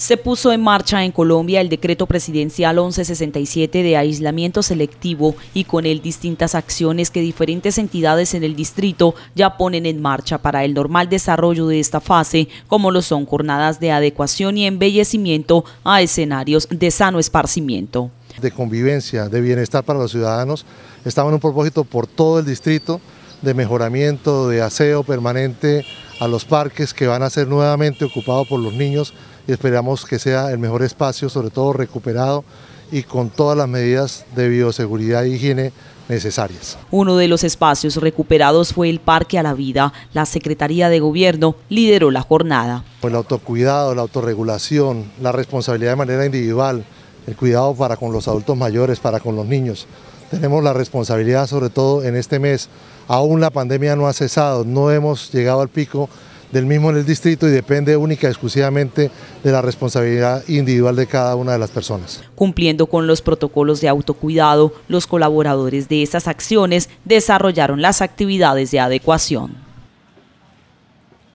Se puso en marcha en Colombia el decreto presidencial 1167 de aislamiento selectivo y con él distintas acciones que diferentes entidades en el distrito ya ponen en marcha para el normal desarrollo de esta fase, como lo son jornadas de adecuación y embellecimiento a escenarios de sano esparcimiento. De convivencia, de bienestar para los ciudadanos, estaba en un propósito por todo el distrito, de mejoramiento, de aseo permanente a los parques que van a ser nuevamente ocupados por los niños y esperamos que sea el mejor espacio, sobre todo recuperado y con todas las medidas de bioseguridad e higiene necesarias. Uno de los espacios recuperados fue el Parque a la Vida. La Secretaría de Gobierno lideró la jornada. El autocuidado, la autorregulación, la responsabilidad de manera individual, el cuidado para con los adultos mayores, para con los niños. Tenemos la responsabilidad, sobre todo en este mes, aún la pandemia no ha cesado, no hemos llegado al pico del mismo en el distrito y depende única y exclusivamente de la responsabilidad individual de cada una de las personas. Cumpliendo con los protocolos de autocuidado, los colaboradores de esas acciones desarrollaron las actividades de adecuación.